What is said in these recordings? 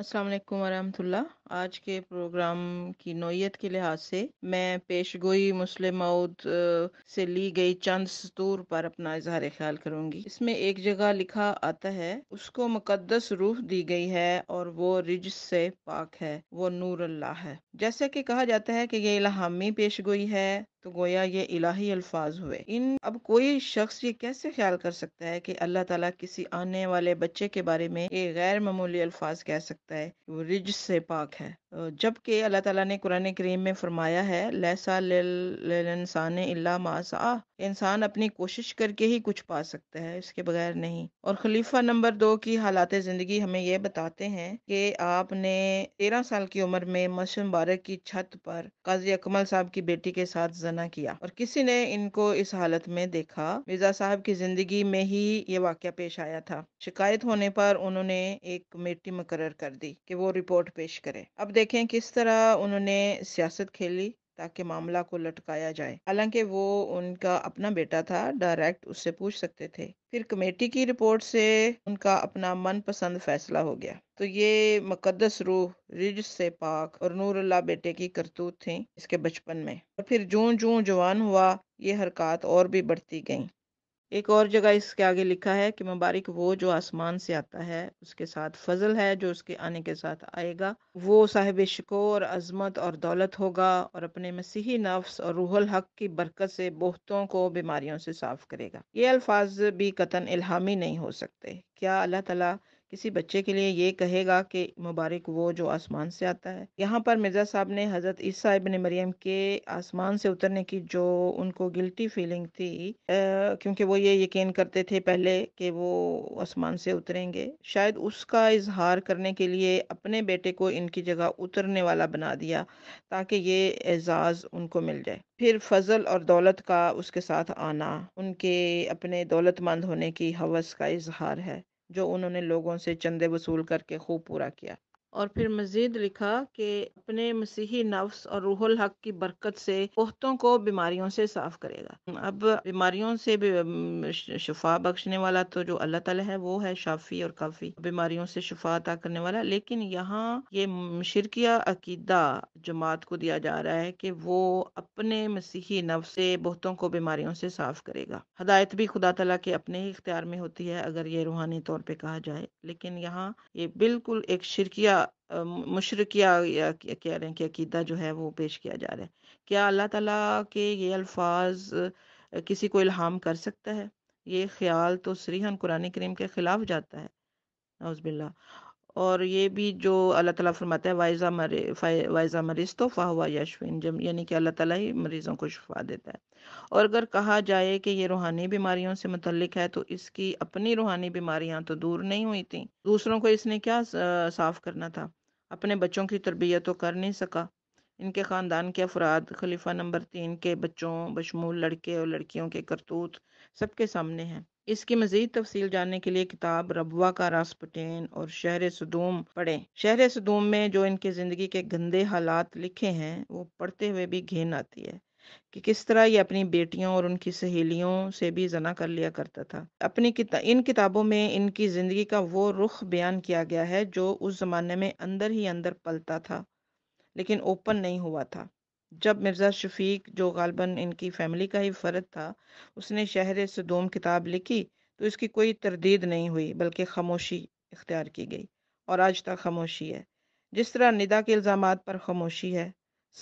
আসসালামু আলাইকুম আহমতুল্লাহ आज के प्रोग्राम की नोयत के लिहाज से मैं पेश गोई मुस्लिम मऊद से ली गई चंद सतूर पर अपना इजहार ख्याल करूंगी इसमें एक जगह लिखा आता है उसको मुकदस रूह दी गई है और वो रिज से पाक है वो नूर अल्लाह है जैसे कि कहा जाता है कि ये इलाहामी पेश गोई है तो गोया ये इलाही अल्फाज हुए इन अब कोई शख्स ये कैसे ख्याल कर सकता है कि अल्लाह ताला किसी आने वाले बच्चे के बारे में ये गैर मामूली अल्फाज कह सकता है वो रिज से पाक है है जबकि अल्लाह ताला ने कुरान करीम में फरमाया है लैसा इंसान इल्ला मासा इंसान अपनी कोशिश करके ही कुछ पा सकता है इसके बगैर नहीं और खलीफा नंबर दो की हालात ज़िंदगी हमें यह बताते हैं कि आपने तेरह साल की उम्र में मस्जिद मुबारक की छत पर काजी अकमल साहब की बेटी के साथ जना किया और किसी ने इनको इस हालत में देखा मिर्जा साहब की ज़िंदगी में ही ये वाक़ पेश आया था शिकायत होने पर उन्होंने एक कमेटी मुकर कर दी कि वो रिपोर्ट पेश करे अब देखें किस तरह उन्होंने सियासत खेली ताकि मामला को लटकाया जाए हालांकि वो उनका अपना बेटा था डायरेक्ट उससे पूछ सकते थे फिर कमेटी की रिपोर्ट से उनका अपना मनपसंद फैसला हो गया तो ये मुकदस रूह रिज से पाक और अल्लाह बेटे की करतूत थी इसके बचपन में और फिर जू जू जवान हुआ ये हरकत और भी बढ़ती गई एक और जगह इसके आगे लिखा है कि मुबारक वो जो आसमान से आता है उसके साथ फजल है जो उसके आने के साथ आएगा वो साहिब शिकोर अजमत और दौलत होगा और अपने मसीही नफ्स और रूहल हक की बरकत से बहुतों को बीमारियों से साफ करेगा ये अल्फाज भी कतन इल्हामी नहीं हो सकते क्या अल्लाह तला किसी बच्चे के लिए ये कहेगा कि मुबारक वो जो आसमान से आता है यहाँ पर मिर्ज़ा साहब ने हज़रत ईसा इबन मरियम के आसमान से उतरने की जो उनको गिल्टी फीलिंग थी क्योंकि वो ये यकीन करते थे पहले कि वो आसमान से उतरेंगे शायद उसका इजहार करने के लिए अपने बेटे को इनकी जगह उतरने वाला बना दिया ताकि ये एजाज़ उनको मिल जाए फिर फजल और दौलत का उसके साथ आना उनके अपने दौलतमंद होने की हवस का इजहार है जो उन्होंने लोगों से चंदे वसूल करके खूब पूरा किया और फिर मजीद लिखा कि अपने मसीही नफ्स और रूहुल हक की बरकत से बहुतों को बीमारियों से साफ करेगा अब बीमारियों से शफा बख्शने वाला तो जो अल्लाह ताला है वो है शाफी और काफ़ी बीमारियों से शफा अदा करने वाला लेकिन यहाँ ये शिरकिया अकीदा जमात को दिया जा रहा है कि वो अपने मसीही नव से बहुतों को बीमारियों से साफ करेगा हदायत भी खुदा तला के अपने ही इख्तियार में होती है अगर ये रूहानी तौर पर कहा जाए लेकिन यहाँ ये बिल्कुल एक शिरकिया मुशरकिया कह रहे हैं कि अकीदा जो है वो पेश किया जा रहा है क्या अल्लाह तला के ये अल्फाज किसी को इल्हाम कर सकता है ये ख्याल तो श्रीहन कुरानी करीम के ख़िलाफ़ जाता है नाउज़बिल्ला और ये भी जो अल्लाह ताला फरमाता है वाइजा मरे वाइजा मरीज तो फ़ाहवा यशविन जब यानी कि अल्लाह ताला ही मरीज़ों को शफा देता है और अगर कहा जाए कि ये रूहानी बीमारियों से मुतलिक है तो इसकी अपनी रूहानी बीमारियां तो दूर नहीं हुई थी दूसरों को इसने क्या साफ करना था अपने बच्चों की तरबियत तो कर नहीं सका इनके ख़ानदान के अफराद खलीफा नंबर तीन के बच्चों बशमूल लड़के और लड़कियों के करतूत सबके सामने हैं इसकी मजीद तफसील जानने के लिए किताब रबवा का रासपटेन और शहर सदूम पढ़े शहर सदूम में जो इनके ज़िंदगी के गंदे हालात लिखे हैं वो पढ़ते हुए भी घेन आती है कि किस तरह ये अपनी बेटियों और उनकी सहेलियों से भी जना कर लिया करता था अपनी किता, इन किताबों में इनकी ज़िंदगी का वो रुख बयान किया गया है जो उस ज़माने में अंदर ही अंदर पलता था लेकिन ओपन नहीं हुआ था जब मिर्ज़ा शफीक जो गालबन इनकी फैमिली का ही फ़र्द था उसने शहर सदोम किताब लिखी तो इसकी कोई तरदीद नहीं हुई बल्कि खामोशी इख्तियार की गई और आज तक खामोशी है जिस तरह निदा के इल्ज़ाम पर खामोशी है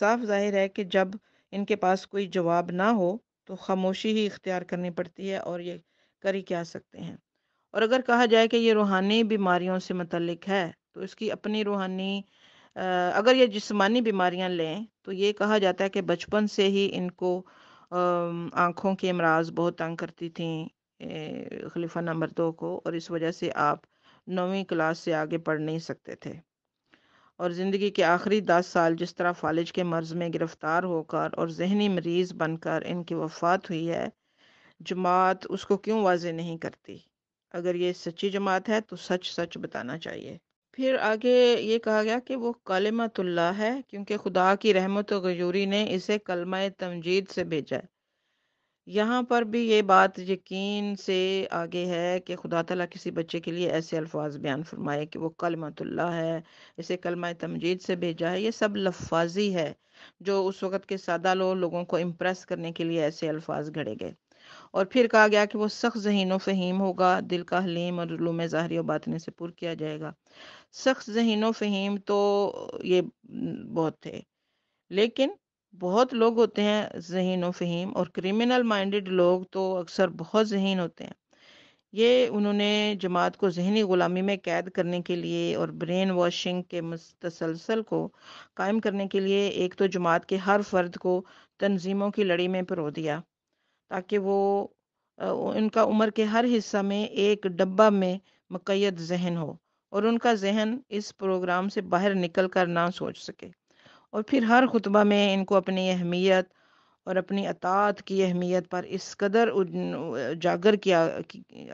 साफ जाहिर है कि जब इनके पास कोई जवाब ना हो तो खामोशी ही इख्तियार करनी पड़ती है और ये कर ही क्या सकते हैं और अगर कहा जाए कि ये रूहानी बीमारियों से मतलब है तो इसकी अपनी रूहानी अगर ये जिस्मानी बीमारियां लें तो ये कहा जाता है कि बचपन से ही इनको आँखों के अमराज बहुत तंग करती थी खलीफा नंबर दो को और इस वजह से आप नौवीं क्लास से आगे पढ़ नहीं सकते थे और ज़िंदगी के आखिरी दस साल जिस तरह फालिज के मर्ज़ में गिरफ़्तार होकर और जहनी मरीज़ बनकर इनकी वफात हुई है जमात उसको क्यों वाज नहीं करती अगर ये सच्ची जमात है तो सच सच बताना चाहिए फिर आगे ये कहा गया कि वो कलिमतुल्लाह है क्योंकि खुदा की रहमत गजूरी ने इसे कलमा तमजीद से भेजा है यहाँ पर भी ये बात यकीन से आगे है कि खुदा तला किसी बच्चे के लिए ऐसे अल्फाज बयान फरमाए कि वो कलमतुल्ला है इसे कलमा तमजीद से भेजा है ये सब लफाजी है जो उस वक़्त के सादा लो लोगों को इम्प्रेस करने के लिए ऐसे अल्फाज घड़े गए और फिर कहा गया कि वो सख्त जहन फ़हीम होगा दिल का हलीम और जुलूम ज़ाहरी और बातने से पुर किया जाएगा सख्त जहन फ़हीम तो ये बहुत थे लेकिन बहुत लोग होते हैं जहन फ़हीम और क्रिमिनल माइंडेड लोग तो अक्सर बहुत जहन होते हैं ये उन्होंने जमात को जहनी ग़ुलामी में कैद करने के लिए और ब्रेन वॉशिंग के तसलसल को कायम करने के लिए एक तो जमात के हर फर्द को तनजीमों की लड़ी में परो दिया ताकि वो उनका उम्र के हर हिस्सा में एक डब्बा में मकैद जहन हो और उनका जहन इस प्रोग्राम से बाहर निकल कर ना सोच सके और फिर हर खुतबा में इनको अपनी अहमियत और अपनी अतात की अहमियत पर इस कदर उजागर किया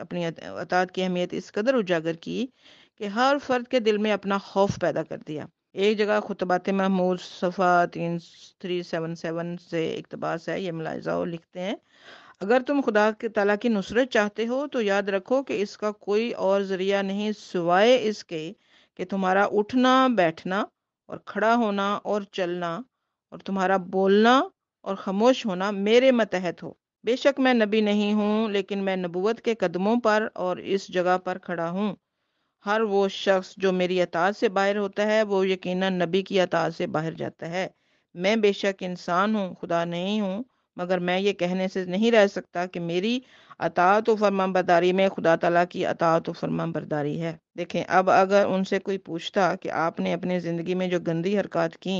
अपनी अतात की अहमियत इस कदर उजागर की कि हर फर्द के दिल में अपना खौफ पैदा कर दिया एक जगह खुतबात महमूद सफ़ा तीन थ्री सेवन सेवन से इकतबास है ये मुलायजा लिखते हैं अगर तुम खुदा के तला की नुसरत चाहते हो तो याद रखो कि इसका कोई और ज़रिया नहीं सिवाए इसके कि तुम्हारा उठना बैठना और खड़ा होना और चलना और तुम्हारा बोलना और खामोश होना मेरे मतहत हो बेशक मैं नबी नहीं हूँ लेकिन मैं नबूत के कदमों पर और इस जगह पर खड़ा हूँ हर वो शख्स जो मेरी अताज़ से बाहर होता है वो यकीन नबी की अताज़ से बाहर जाता है मैं बेशक इंसान हूँ खुदा नहीं हूँ मगर मैं ये कहने से नहीं रह सकता कि मेरी अतात फरमा बरदारी में खुदा तला की अतात फरमा बरदारी है देखें अब अगर उनसे कोई पूछता कि आपने अपनी ज़िंदगी में जो गंदी हरकत की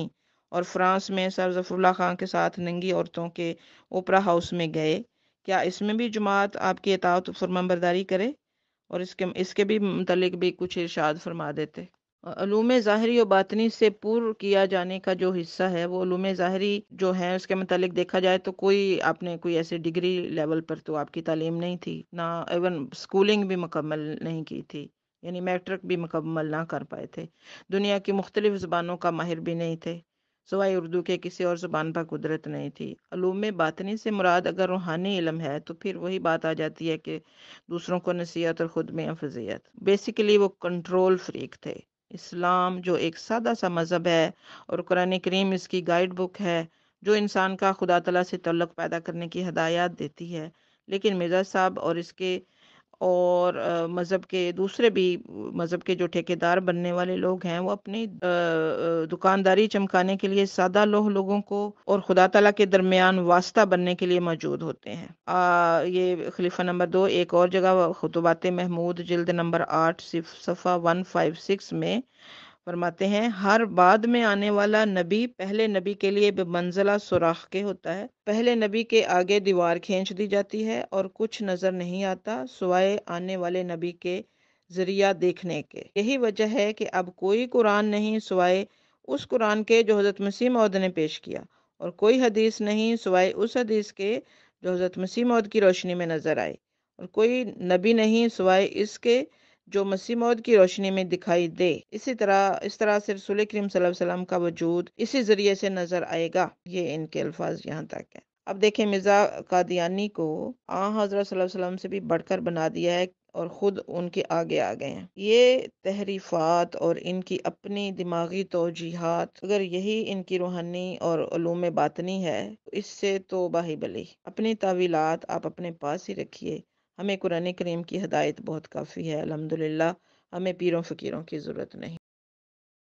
और फ्रांस में सर जफरुल्ला खान के साथ नंगी औरतों के ओपरा हाउस में गए क्या इसमें भी जमात आपकी अतात फरमा बरदारी करे और इसके इसके भी मतलब भी कुछ इर्शाद फरमा देते अलूम ज़ाहरी और बातनी से पूर्व किया जाने का जो हिस्सा है वो अलूम ज़ाहरी जो है उसके मतलब देखा जाए तो कोई आपने कोई ऐसे डिग्री लेवल पर तो आपकी तालीम नहीं थी ना इवन स्कूलिंग भी मुकम्मल नहीं की थी यानी मैट्रिक भी मुकम्मल ना कर पाए थे दुनिया की मुख्तलिफ़ ज़बानों का माहिर भी नहीं थे सवाई उर्दू के किसी और ज़ुबान पर कुदरत नहीं थी अलूम बातनी से मुराद अगर रूहानी इलम है तो फिर वही बात आ जाती है कि दूसरों को नसीहत और ख़ुद में अफजियत बेसिकली वो कंट्रोल फ्रीक थे इस्लाम जो एक सादा सा मज़हब है और कुरान करीम इसकी गाइड बुक है जो इंसान का खुदा तला से तल्लक पैदा करने की हदायत देती है लेकिन मिर्ज़ा साहब और इसके और मज़हब के दूसरे भी मज़हब के जो ठेकेदार बनने वाले लोग हैं वो अपनी दुकानदारी चमकाने के लिए सादा लोह लोगों को और खुदा तला के दरमियान वास्ता बनने के लिए मौजूद होते हैं आ, ये खलीफा नंबर दो एक और जगह खुतबात महमूद जल्द नंबर आठ सिफ सफ़ा वन फाइव सिक्स में फरमाते हैं हर बाद में आने वाला नबी पहले नबी के लिए बेमंजिला सुराख के होता है पहले नबी के आगे दीवार खींच दी जाती है और कुछ नज़र नहीं आता सिवाय आने वाले नबी के जरिया देखने के यही वजह है कि अब कोई कुरान नहीं सिवाय उस कुरान के जो हज़रत मसीह मौद ने पेश किया और कोई हदीस नहीं सिवाय उस हदीस के जो हज़रत मसीह मौद की रोशनी में नज़र आए और कोई नबी नहीं सिवाय इसके जो मसीह मौत की रोशनी में दिखाई दे इसी तरह इस तरह से रसूल करीम सल्लम का वजूद इसी जरिए से नजर आएगा ये इनके अल्फाज यहाँ तक है अब देखे मिर्जा कादियानी को आ हजरत वसल्लम से भी बढ़कर बना दिया है और ख़ुद उनके आगे आ गए हैं ये तहरीफात और इनकी अपनी दिमागी तोजीहत अगर यही इनकी रूहानी और ूम बातनी है तो इससे तो बाही बली अपनी तावीलात आप अपने पास ही रखिए हमें कुरान करीम की हदायत बहुत काफ़ी है अलहमदिल्ला हमें पीरों फ़कीरों की ज़रूरत नहीं